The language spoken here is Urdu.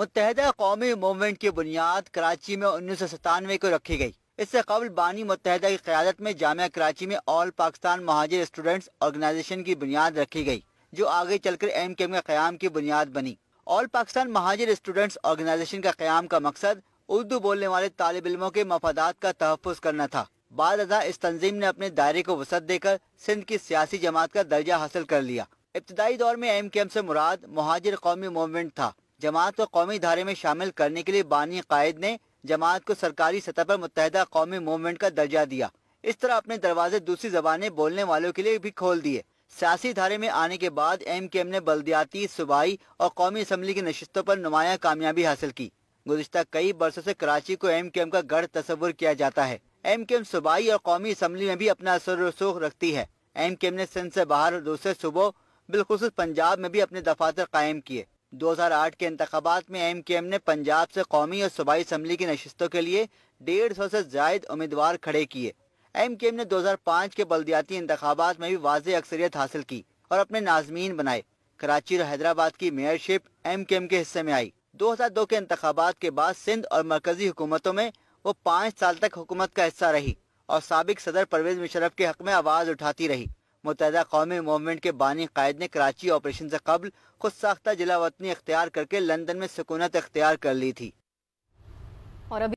متحدہ قومی موومنٹ کی بنیاد کراچی میں انیس سو ستانوے کو رکھی گئی اس سے قبل بانی متحدہ کی قیادت میں جامعہ کراچی میں آل پاکستان مہاجر اسٹوڈنٹس آرگنائزیشن کی بنیاد رکھی گئی جو آگے چل کر ایم کے کے قیام کی بنیاد بنی آل پاکستان مہاجر اسٹوڈنٹس آرگنائزیشن کا قیام کا مقصد اردو بولنے والے طالب علموں کے مفادات کا تحفظ کرنا تھا بعد ازاں اس تنظیم نے اپنے دائرے کو وسعت دے کر سندھ کی سیاسی جماعت کا درجہ حاصل کر لیا ابتدائی دور میں ایم کے ایم سے مراد مہاجر قومی موومنٹ تھا جماعت کو قومی دھارے میں شامل کرنے کے لیے بانی قائد نے جماعت کو سرکاری سطح پر متحدہ قومی موومنٹ کا درجہ دیا اس طرح اپنے دروازے دوسری زبانیں بولنے والوں کے لیے بھی کھول دیے سیاسی دھارے میں آنے کے بعد ایم کے ایم نے بلدیاتی صوبائی اور قومی اسمبلی کی نشستوں پر نمایاں کامیابی حاصل کی گزشتہ کئی برسوں سے کراچی کو ایم کے ایم کا گڑھ تصور کیا جاتا ہے ایم کے ایم صوبائی اور قومی اسمبلی میں بھی اپنا اثر و رسوخ رکھتی ہے ایم کے ایم نے سندھ سے باہر دوسرے صوبوں بالخصوص پنجاب میں بھی اپنے دفاتر قائم کیے دو ہزار آٹھ کے انتخابات میں ایم کے ایم نے پنجاب سے قومی اور صوبائی اسمبلی کی نشستوں کے لیے ڈیڑھ سو سے زائد امیدوار کھڑے کیے ایم کے ایم نے دو ہزار پانچ کے بلدیاتی انتخابات میں بھی واضح اکثریت حاصل کی اور اپنے ناظمین بنائے کراچی اور حیدرآباد کی میئر شپ ایم کے ایم کے حصے میں آئی دو ہزار دو کے انتخابات کے بعد سندھ اور مرکزی حکومتوں میں وہ پانچ سال تک حکومت کا حصہ رہی اور سابق صدر پرویز مشرف کے حق میں آواز اٹھاتی رہی متحدہ قومی موومنٹ کے بانی قائد نے کراچی آپریشن سے قبل خود ساختہ جلا وطنی اختیار کر کے لندن میں سکونت اختیار کر لی تھی